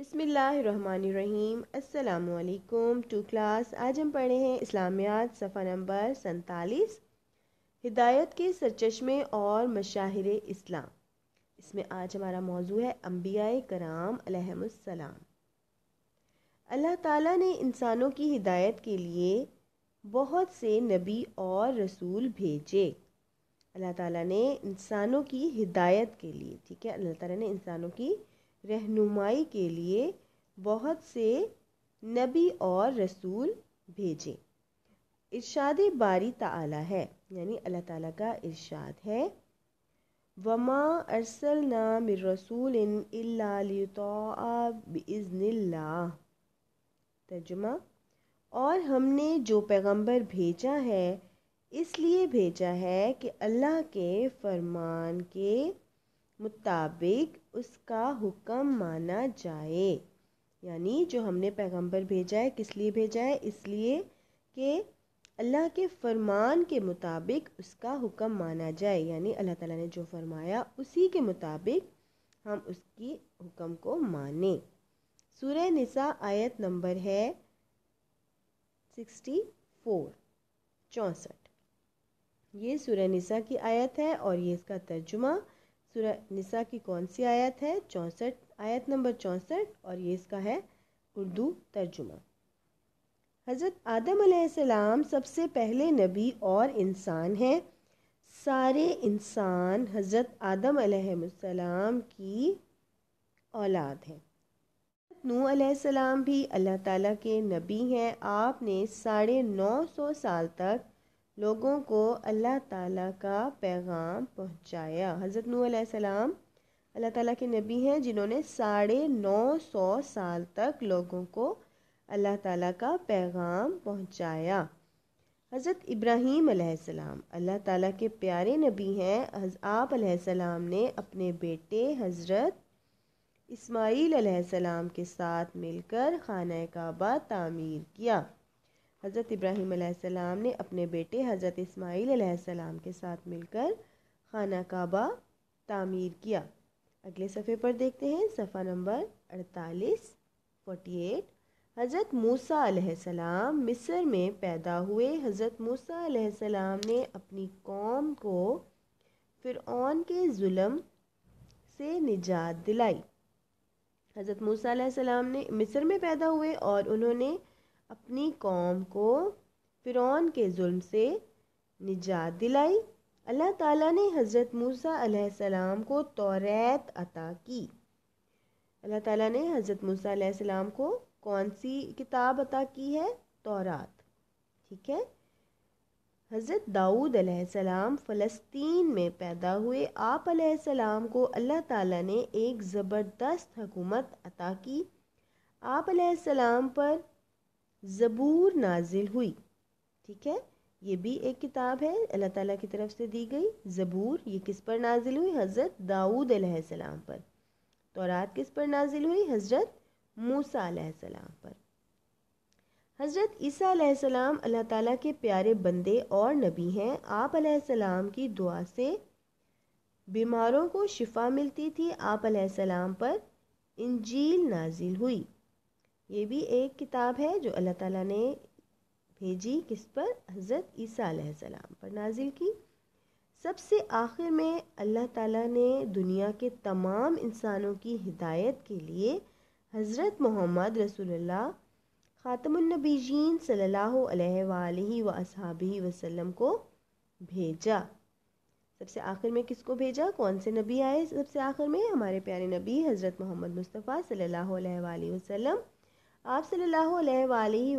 बिसमीम् to class आज हम पढ़े हैं इस्लामियात सफ़ा नंबर सैतालीस हिदायत के सरचश्मे और मशाहिर इस्लाम इसमें आज हमारा मौजू है अम्बिया कराम अल्लाह ताला ने इंसानों की हिदायत के लिए बहुत से नबी और रसूल भेजे अल्लाह ताला ने इंसानों की हिदायत के लिए ठीक है अल्लाह ताला ने इंसानों की रहनुमाई के लिए बहुत से नबी और रसूल भेजे इरशाद बारी ताला है यानी अल्लाह ताला का इरशाद है वमा अरसल नाम रसूल इज़्ला तर्जुमा और हमने जो पैगंबर भेजा है इसलिए भेजा है कि अल्लाह के फरमान के मुताबिक उसका हुक्म माना जाए यानी जो हमने पैगंबर भेजा है किस लिए भेजा है इसलिए कि अल्लाह के फरमान के मुताबिक उसका हुक्म माना जाए यानी अल्लाह ताला ने जो फरमाया उसी के मुताबिक हम उसकी हुक्म को माने सूर्य निसा आयत नंबर है सिक्सटी फोर चौंसठ ये सूर्य निसा की आयत है और ये इसका तर्जुमा सूर्य निसा की कौन सी आयत है चौंसठ आयत नंबर चौंसठ और ये इसका है उर्दू तर्जुमा हज़रत आदम सलाम सबसे पहले नबी और इंसान हैं सारे इंसान हज़रत आदम सलाम की औलाद हैं नू सलाम भी अल्लाह ताला के नबी हैं आपने साढ़े नौ सौ साल तक लोगों को अल्लाह ताला का पैगाम पहुंचाया हज़रत नू सलाम अल्लाह ताला के नबी हैं जिन्होंने साढ़े नौ सौ साल तक लोगों को अल्लाह ताला का पैगाम पहुंचाया हज़रत इब्राहीम सलाम अल्लाह ताला के प्यारे नबी हैं आप सलाम ने अपने बेटे हज़रत इस्माईल सलाम के साथ मिलकर खाना काबा तामीर किया हज़रत इब्राहीम सलाम ने अपने बेटे हज़रत इस्माईल सलाम के साथ मिलकर खाना काबा तामीर किया अगले सफ़े पर देखते हैं सफ़ा नंबर अड़तालीस फोटी एट हज़रत मूसा सलाम मिस्र में पैदा हुए हज़रत मूसा सलाम ने अपनी कौम को फ़िर के जुल्म से निजात दिलाई हज़रत मूसा सलाम ने मिस्र में पैदा हुए और उन्होंने अपनी कौम को फ़िरौन के जुल्म से निजात दिलाई अल्लाह ताला ने हज़रत मूसा अलैहिस्सलाम को तौरात अता की अल्लाह ताला ने हज़रत मूसा अलैहिस्सलाम को कौन सी किताब अता की है तौरात ठीक है हज़रत दाऊद अलैहिस्सलाम फ़लस्तीन में पैदा हुए आप अलैहिस्सलाम को अल्लाह ताला ने एक ज़बरदस्त हुकूमत अता की आप अलैहिस्सलाम पर ज़बूर नाजिल हुई ठीक है ये भी एक किताब है अल्लाह ताला की तरफ से दी गई ज़बूर ये किस पर नाजिल हुई हज़रत दाऊद सलाम पर तौरात किस पर नाजिल हुई हज़रत मूसा सलाम पर हज़रत ईसा सलाम अल्लाह ताला के प्यारे बंदे और नबी हैं आप सलाम की दुआ से बीमारों को शिफा मिलती थी आप सलाम पर इंजील नाजिल हुई ये भी एक किताब है जो अल्लाह ताला ने भेजी किस पर हज़रत ईसा सलाम पर नाजिल की सबसे आखिर में अल्लाह ताला ने दुनिया के तमाम इंसानों की हिदायत के लिए हज़रत मोहम्मद रसूलुल्लाह ख़ातमनबीजीन सल्लल्लाहु अलैहि वसल्लम को भेजा सबसे आखिर में किसको भेजा कौन से नबी आए सबसे आखिर में हमारे प्यारे नबी हज़रत मोहम्मद मुस्तफ़ा सल्लल्लाहु अलैहि वसल्लम आप सल्लल्लाहु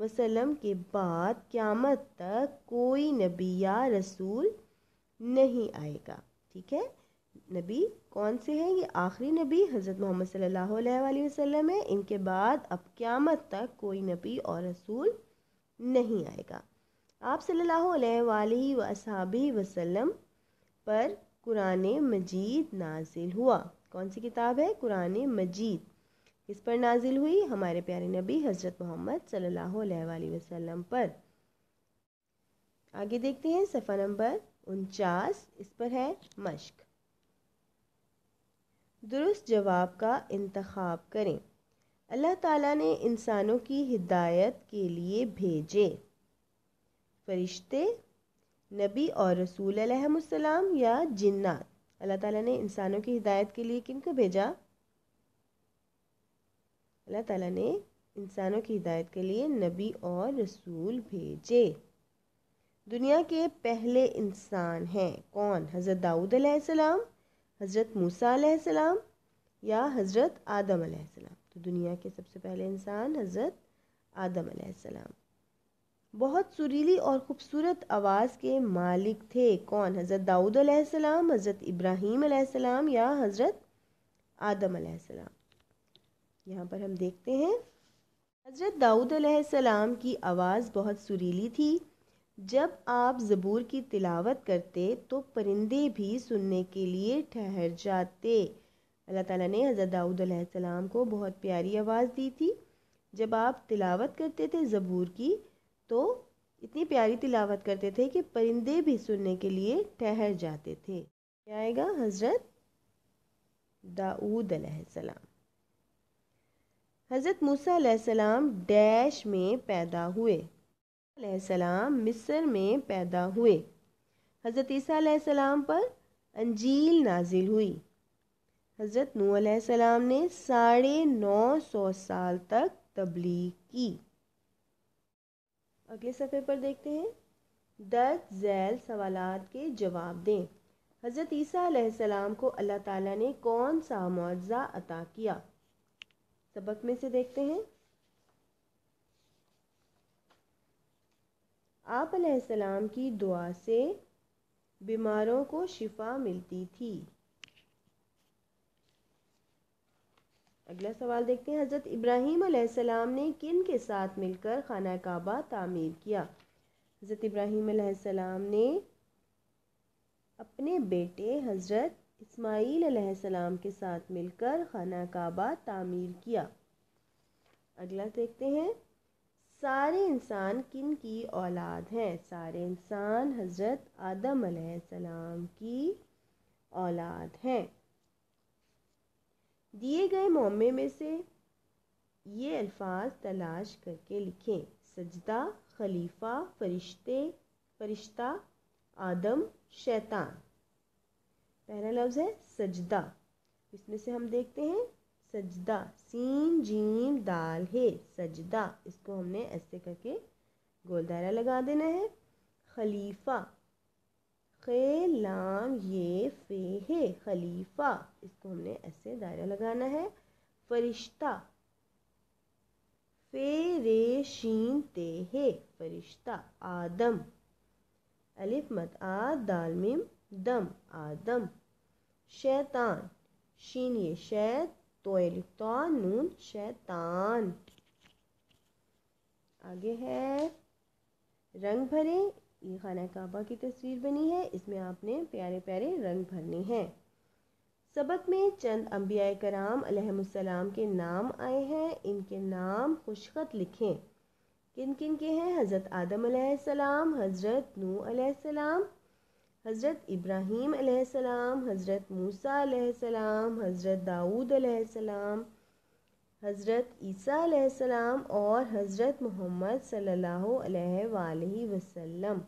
वसलम के बाद क़्यामत तक कोई नबी या रसूल नहीं आएगा ठीक है नबी कौन से हैं ये आखिरी नबी हज़रत मोहम्मद सल्ला वसलम है इनके बाद अब क़्यामत तक कोई नबी और रसूल नहीं आएगा आप सल्लल्लाहु अलैहि पर कुरान मजीद नाजिल हुआ कौन सी किताब है कुरान मजीद किस पर नाजिल हुई हमारे प्यारे नबी हज़रत मोहम्मद सल्लल्लाहु अलैहि वसल्लम पर आगे देखते हैं सफ़ा नंबर उनचास इस पर है मश्क दुरुस्त जवाब का इंतखब करें अल्लाह ताला ने इंसानों की हिदायत के लिए भेजे फरिश्ते नबी और रसूल अलैहिस्सलाम या जिन्नात अल्लाह ताला ने इंसानों की हिदायत के लिए किनको भेजा अल्लाह ताला ने इंसानों की हिदायत के लिए नबी और रसूल भेजे दुनिया के पहले इंसान हैं कौन हज़रत दाऊद अलैहिस्सलाम हज़रत मूसा अलैहिस्सलाम या हज़रत आदम अलैहिस्सलाम तो दुनिया के सबसे पहले इंसान हज़रत आदम अलैहिस्सलाम बहुत सुरीली और ख़ूबसूरत आवाज़ के मालिक थे कौन हज़रत दाऊद अलैहिस्सलाम हज़रत इब्राहीम अलैहिस्सलाम या हज़रत आदम अलैहिस्सलाम यहाँ पर हम देखते हैं हज़रत दाऊद सलाम की आवाज़ बहुत सुरीली थी जब आप ज़बूर की तिलावत करते तो परिंदे भी सुनने के लिए ठहर जाते अल्लाह ताला ने हज़रत दाऊद सलाम को बहुत प्यारी आवाज़ दी थी जब आप तिलावत करते थे ज़बूर की तो इतनी प्यारी तिलावत करते थे कि परिंदे भी सुनने के लिए ठहर जाते थे क्या आएगा हज़रत दाऊद सलाम हज़रत मूसा डैश में पैदा हुए सलाम मिस्र में पैदा हुए हज़रत ईसा सलाम पर अंजील नाजिल हुई हज़रत नूसम सलाम ने साढ़े नौ सौ साल तक तबलीग की अगले सफ़े पर देखते हैं दर्द जैल सवालात के जवाब दें हज़रत ईसा सलाम को अल्लाह ताला ने कौन सा मुआवजा अता किया सबक में से देखते हैं आप सलाम की दुआ से बीमारों को शिफा मिलती थी अगला सवाल देखते हैं हज़रत इब्राहीम सलाम ने किन के साथ मिलकर खाना काबा तामीर किया हज़रत इब्राहीम सलाम ने अपने बेटे हज़रत इसमाईल के साथ मिलकर खाना काबा तामीर किया अगला देखते हैं सारे इंसान किन की औलाद हैं सारे इंसान हज़रत आदम सलाम की औलाद हैं दिए गए मोमे में से ये अल्फाज तलाश करके लिखें सजदा खलीफा फरिश्ते फरिश्ता आदम शैतान पहला लफ्ज़ है सजदा इसमें से हम देखते हैं सजदा सीन जीम दाल है सजदा इसको हमने ऐसे करके गोल दायरा लगा देना है खलीफा खे लाम ये फे है खलीफा इसको हमने ऐसे दायरा लगाना है फरिश्ता फे रे शीन ते है फरिश्ता आदम अलिफ मत आ दाल मिम दम आदम शैतान शीन ये शैत तो लिख नून शैतान आगे है रंग भरे ये खाना काबा की तस्वीर बनी है इसमें आपने प्यारे प्यारे रंग भरने हैं सबक में चंद अम्बिया कराम के नाम आए हैं इनके नाम खुशखत लिखें किन किन के हैं हज़रत आदम सलाम हज़रत नू सलाम हज़रत इब्राहीम अलैहिस्सलाम हज़रत मूसा अलैहिस्सलाम हज़रत दाऊद अलैहिस्सलाम हज़रत ईसा अलैहिस्सलाम और हज़रत मोहम्मद सल्लल्लाहु अलैहि वसल्लम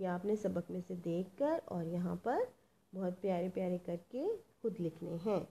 ये आपने सबक में से देखकर और यहाँ पर बहुत प्यारे प्यारे करके खुद लिखने हैं